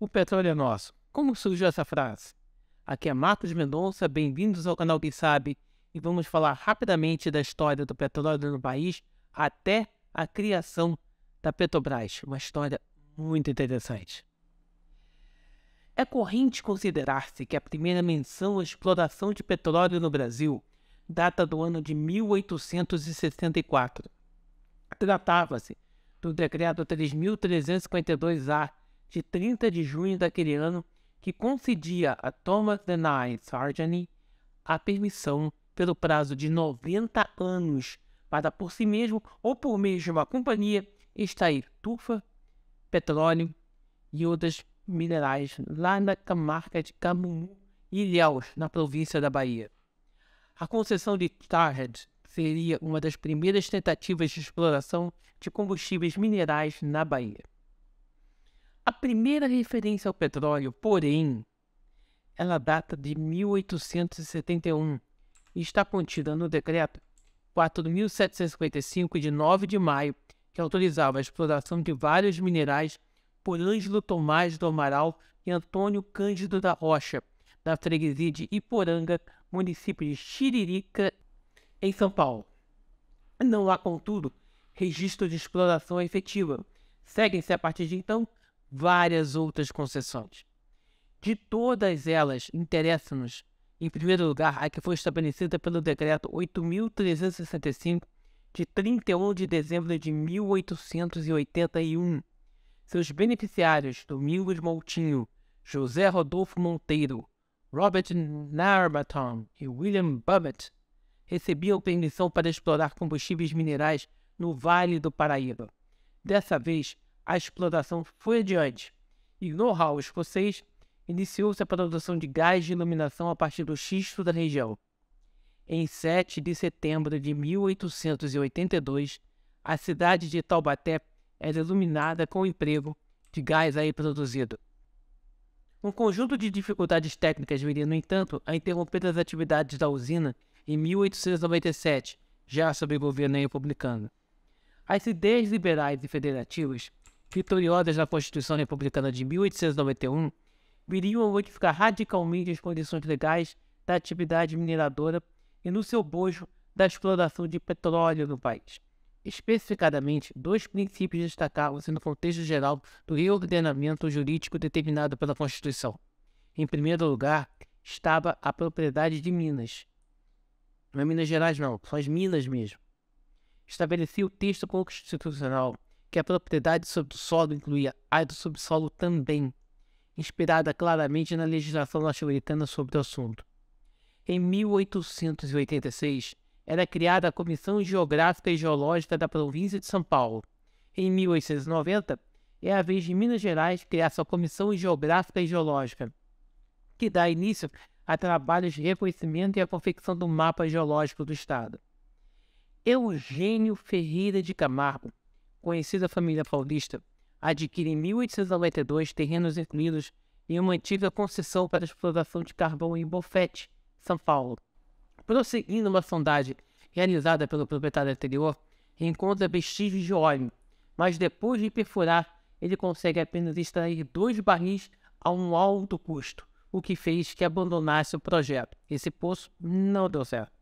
O petróleo é nosso. Como surgiu essa frase? Aqui é Marcos Mendonça, bem-vindos ao canal Quem Sabe e vamos falar rapidamente da história do petróleo no país até a criação da Petrobras. Uma história muito interessante. É corrente considerar-se que a primeira menção à exploração de petróleo no Brasil data do ano de 1864. Tratava-se do decreto 3352-A de 30 de junho daquele ano que concedia a Thomas Denai Sargent a permissão pelo prazo de 90 anos para por si mesmo ou por meio de uma companhia extrair turfa, petróleo e outros minerais lá na camarca de Camumu e Ilhéus, na província da Bahia. A concessão de Tarred seria uma das primeiras tentativas de exploração de combustíveis minerais na Bahia. A primeira referência ao petróleo, porém, ela data de 1871 e está contida no decreto 4755 de 9 de maio, que autorizava a exploração de vários minerais por Ângelo Tomás do Amaral e Antônio Cândido da Rocha, na freguesia de Iporanga, município de Tiririca, em São Paulo. Não há, contudo, registro de exploração efetiva. Seguem-se a partir de então várias outras concessões. De todas elas, interessa-nos, em primeiro lugar, a que foi estabelecida pelo Decreto 8.365, de 31 de dezembro de 1881. Seus beneficiários, Domingos Moutinho, José Rodolfo Monteiro, Robert Narbaton e William Bubbett, recebiam permissão para explorar combustíveis minerais no Vale do Paraíba. Dessa vez, a exploração foi adiante e no know-how escocês iniciou-se a produção de gás de iluminação a partir do xisto da região. Em 7 de setembro de 1882, a cidade de Taubaté era iluminada com o emprego de gás aí produzido. Um conjunto de dificuldades técnicas viria, no entanto, a interromper as atividades da usina em 1897, já sob o governo republicano. As ideias liberais e federativas vitoriosas na Constituição Republicana de 1891, viriam a modificar radicalmente as condições legais da atividade mineradora e, no seu bojo, da exploração de petróleo no país. Especificadamente, dois princípios destacavam-se no contexto geral do reordenamento jurídico determinado pela Constituição. Em primeiro lugar, estava a propriedade de minas. Não é Minas Gerais, não, são as minas mesmo. Estabelecia o texto constitucional que a propriedade sobre o solo incluía a do subsolo também, inspirada claramente na legislação norte-americana sobre o assunto. Em 1886, era criada a Comissão Geográfica e Geológica da Província de São Paulo. Em 1890, é a vez de Minas Gerais criar sua Comissão Geográfica e Geológica, que dá início a trabalhos de reconhecimento e a confecção do mapa geológico do Estado. Eugênio Ferreira de Camargo conhecida família paulista, adquire em 1892 terrenos incluídos em uma antiga concessão para exploração de carvão em Bofete, São Paulo. Prosseguindo uma sondagem realizada pelo proprietário anterior, encontra vestígios de óleo, mas depois de perfurar, ele consegue apenas extrair dois barris a um alto custo, o que fez que abandonasse o projeto. Esse poço não deu certo.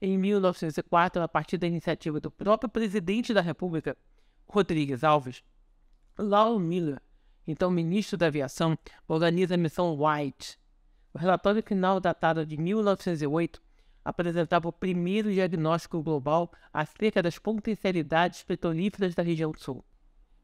Em 1904, a partir da iniciativa do próprio presidente da República, Rodrigues Alves, Lauro Miller, então ministro da Aviação, organiza a missão White. O relatório final, datado de 1908, apresentava o primeiro diagnóstico global acerca das potencialidades petrolíferas da região sul.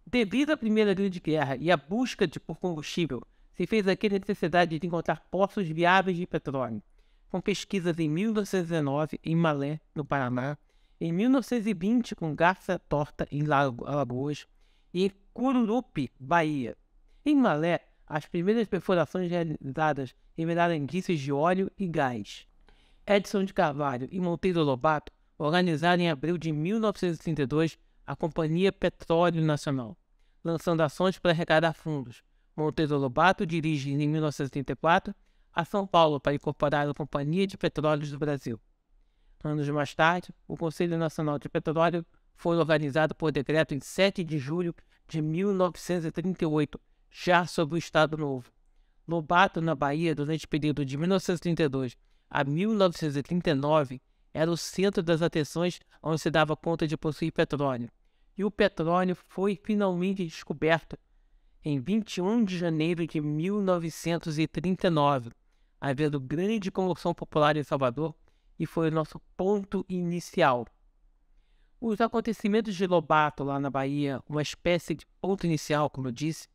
Devido à Primeira Grande Guerra e à busca de, por combustível, se fez aqui a necessidade de encontrar poços viáveis de petróleo, com pesquisas em 1919 em Malé, no Paraná, em 1920, com Garça Torta, em Alagoas, e Cururupi, Bahia. Em Malé, as primeiras perfurações realizadas revelaram indícios de óleo e gás. Edson de Carvalho e Monteiro Lobato organizaram em abril de 1932 a Companhia Petróleo Nacional, lançando ações para arrecadar fundos. Monteiro Lobato dirige, em 1934, a São Paulo para incorporar a Companhia de Petróleos do Brasil. Anos mais tarde, o Conselho Nacional de Petróleo foi organizado por decreto em 7 de julho de 1938, já sob o Estado Novo. Lobato, na Bahia, durante o período de 1932 a 1939, era o centro das atenções onde se dava conta de possuir petróleo. E o petróleo foi finalmente descoberto em 21 de janeiro de 1939, havendo grande comoção popular em Salvador e foi o nosso ponto inicial. Os acontecimentos de Lobato lá na Bahia, uma espécie de ponto inicial, como eu disse,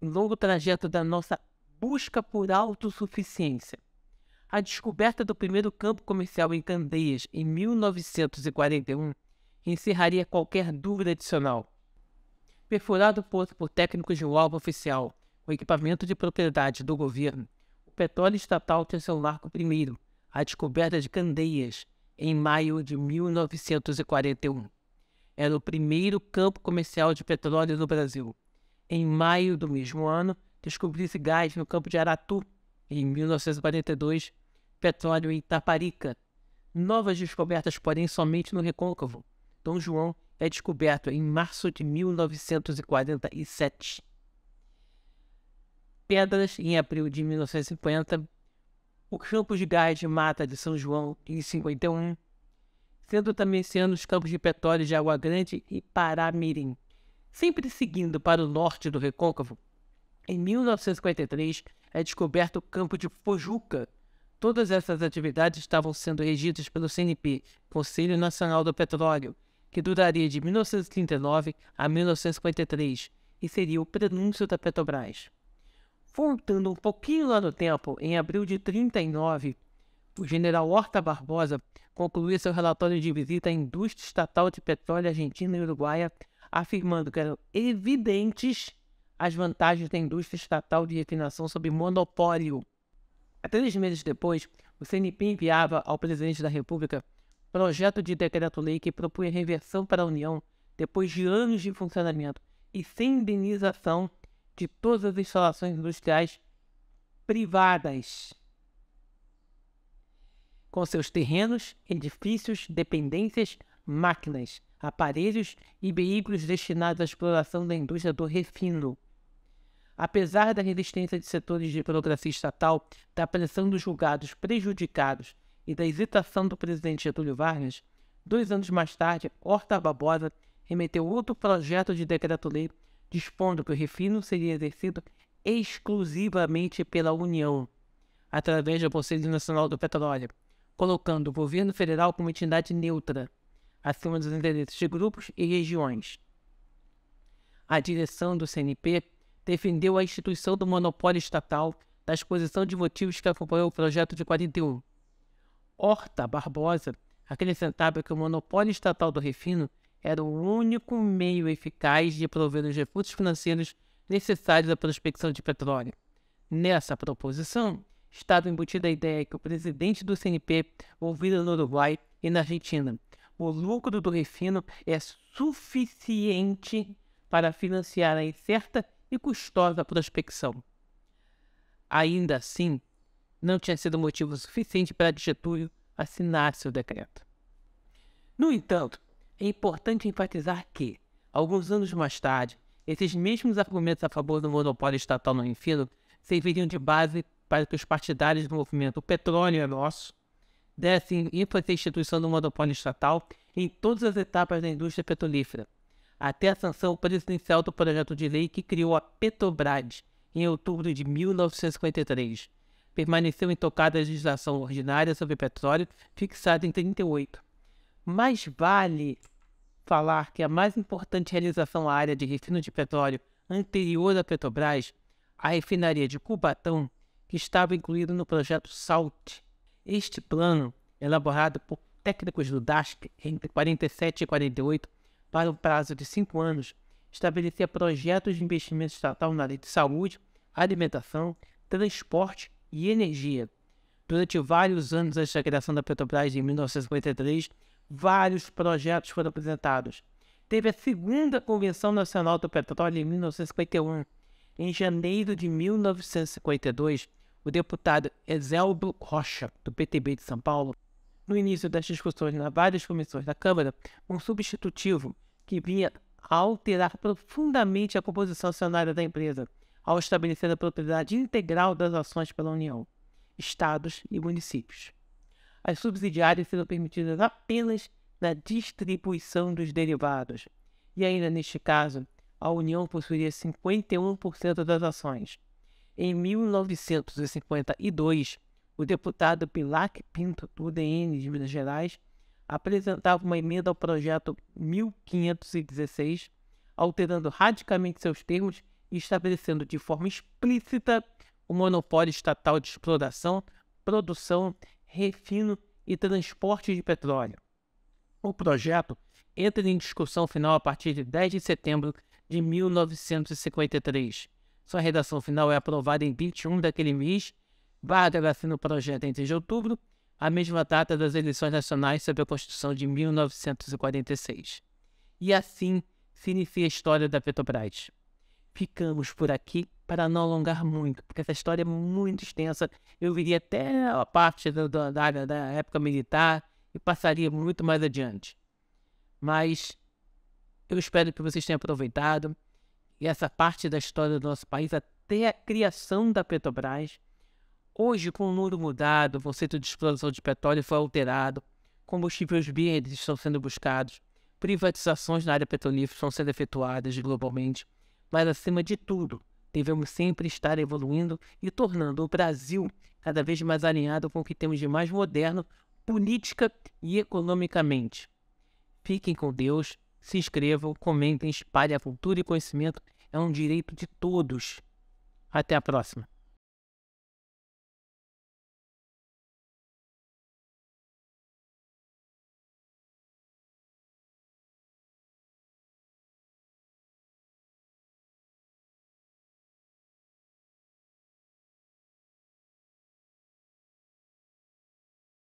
um longo trajeto da nossa busca por autossuficiência. A descoberta do primeiro campo comercial em Candeias, em 1941, encerraria qualquer dúvida adicional. Perfurado por, por técnicos de um alvo oficial, o equipamento de propriedade do governo, o petróleo estatal tinha seu largo primeiro, a descoberta de Candeias em maio de 1941. Era o primeiro campo comercial de petróleo no Brasil. Em maio do mesmo ano, descobriu-se gás no campo de Aratu. Em 1942, petróleo em Itaparica. Novas descobertas, porém, somente no Recôncavo. Dom João é descoberto em março de 1947. Pedras, em abril de 1950, o Campo de Gás de Mata de São João em 51, sendo também esse ano os campos de petróleo de Água Grande e Paramirim. Sempre seguindo para o norte do recôncavo, em 1953 é descoberto o campo de Pojuca. Todas essas atividades estavam sendo regidas pelo CNP, Conselho Nacional do Petróleo, que duraria de 1939 a 1953 e seria o prenúncio da Petrobras. Voltando um pouquinho lá no tempo, em abril de 39, o general Horta Barbosa concluiu seu relatório de visita à indústria estatal de petróleo argentina e uruguaia, afirmando que eram evidentes as vantagens da indústria estatal de refinação sob monopólio. Três meses depois, o CNP enviava ao presidente da República projeto de decreto-lei que propunha reversão para a União depois de anos de funcionamento e sem indenização de todas as instalações industriais privadas, com seus terrenos, edifícios, dependências, máquinas, aparelhos e veículos destinados à exploração da indústria do refino. Apesar da resistência de setores de burocracia estatal, da pressão dos julgados prejudicados e da hesitação do presidente Getúlio Vargas, dois anos mais tarde, Horta Barbosa remeteu outro projeto de decreto-lei dispondo que o refino seria exercido exclusivamente pela União, através do Conselho Nacional do Petróleo, colocando o governo federal como entidade neutra, acima dos interesses de grupos e regiões. A direção do CNP defendeu a instituição do monopólio estatal da exposição de motivos que acompanhou o projeto de 41. Horta Barbosa acrescentava que o monopólio estatal do refino era o único meio eficaz de prover os recursos financeiros necessários à prospecção de petróleo. Nessa proposição, estava embutida a ideia que o presidente do CNP ouvira no Uruguai e na Argentina. O lucro do refino é suficiente para financiar a incerta e custosa prospecção. Ainda assim, não tinha sido motivo suficiente para que Getúlio assinar seu decreto. No entanto, é importante enfatizar que, alguns anos mais tarde, esses mesmos argumentos a favor do monopólio estatal no ensino serviriam de base para que os partidários do movimento o Petróleo é Nosso dessem ênfase à instituição do monopólio estatal em todas as etapas da indústria petrolífera, até a sanção presidencial do projeto de lei que criou a Petrobras em outubro de 1953. Permaneceu intocada a legislação ordinária sobre petróleo, fixada em 38. Mais vale falar que a é mais importante realização à área de refino de petróleo anterior à Petrobras, a refinaria de Cubatão, que estava incluída no projeto SALT. Este plano, elaborado por técnicos do DASC entre 47 e 48, para um prazo de cinco anos, estabelecia projetos de investimento estatal na área de saúde, alimentação, transporte e energia. Durante vários anos, a criação da Petrobras em 1953 vários projetos foram apresentados. Teve a segunda Convenção Nacional do Petróleo em 1951. Em janeiro de 1952, o deputado Ezeldo Rocha, do PTB de São Paulo, no início das discussões nas várias comissões da Câmara, um substitutivo que vinha a alterar profundamente a composição acionária da empresa, ao estabelecer a propriedade integral das ações pela União, estados e municípios as subsidiárias serão permitidas apenas na distribuição dos derivados. E ainda neste caso, a União possuiria 51% das ações. Em 1952, o deputado Pilac Pinto, do DN de Minas Gerais, apresentava uma emenda ao projeto 1516, alterando radicalmente seus termos e estabelecendo de forma explícita o monopólio estatal de exploração, produção refino e transporte de petróleo. O projeto entra em discussão final a partir de 10 de setembro de 1953. Sua redação final é aprovada em 21 daquele mês. Vargas assina o projeto em 3 de outubro, a mesma data das eleições nacionais sobre a Constituição de 1946. E assim se inicia a história da Petrobras ficamos por aqui para não alongar muito, porque essa história é muito extensa. Eu viria até a parte do, do, da, da época militar e passaria muito mais adiante. Mas eu espero que vocês tenham aproveitado e essa parte da história do nosso país até a criação da Petrobras. Hoje, com o muro mudado, o conceito de exploração de petróleo foi alterado, combustíveis verdes estão sendo buscados, privatizações na área petrolífera estão sendo efetuadas globalmente. Mas, acima de tudo, devemos sempre estar evoluindo e tornando o Brasil cada vez mais alinhado com o que temos de mais moderno, política e economicamente. Fiquem com Deus, se inscrevam, comentem, espalhem a cultura e conhecimento. É um direito de todos. Até a próxima.